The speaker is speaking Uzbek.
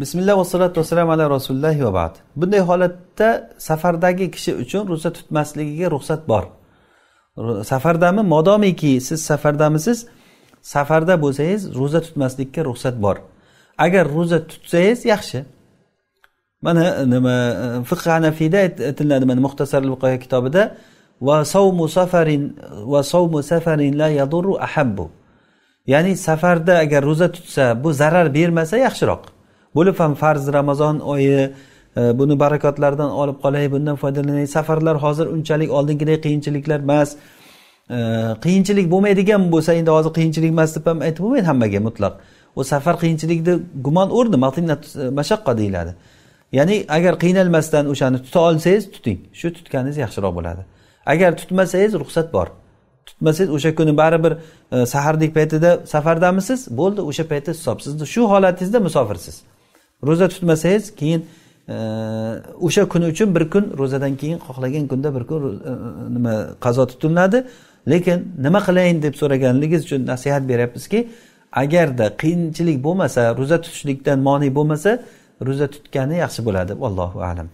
bismillah vassalatu vassalam ala rasulillah va ba'd bunday holatda safardagi kishi uchun ro'za tutmasligiga ruxsat bor safardami modomiki siz safardamisiz safarda bo'lsangiz ro'za tutmaslikka ruxsat bor agar ro'za tutsangiz yaxshi mana e, nima e, fiq hanafiyda aytiladi mana muxtasar viqoya kitobida va savmu safarin va savmu safarin la yadurru ahabbu ya'ni safarda agar ro'za tutsa bu zarar bermasa yaxshiroq bo'lib ham farz ramazon oyi e, buni barakotlaridan olib qolay bundan foydalanay safarlar hozir unchalik oldingiday qiyinchiliklar emas e, qiyinchilik bo'lmaydigan bo'lsa endi hozir qiyinchilik emas deb ham aytib bo'lmaydi hammaga mutlaq u safar qiyinchilikni gumon o'rni e, mashaqqa deyiladi ya'ni agar qiynalmasdan o'shani tuta olsangiz tuting shu tutganingiz yaxshiroq bo'ladi agar tutmasangiz ruxsat bor tutmasangiz o'sha kuni baribir e, saharlik paytida safardamisiz bo'ldi o'sha paytda hisobsiz shu holatingizda musofirsiz ro'za tutmasangiz keyin e, o'sha kuni uchun bir kun ro'zadan keyin xohlagan kunda bir kun e, nima qazo tutiladi lekin nima qilayin deb so'raganligingiz uchun nasihat beryapmizki agarda qiyinchilik bo'lmasa ro'za tutishlikdan moni bo'lmasa ro'za tutgani yaxshi bo'ladi allohu alam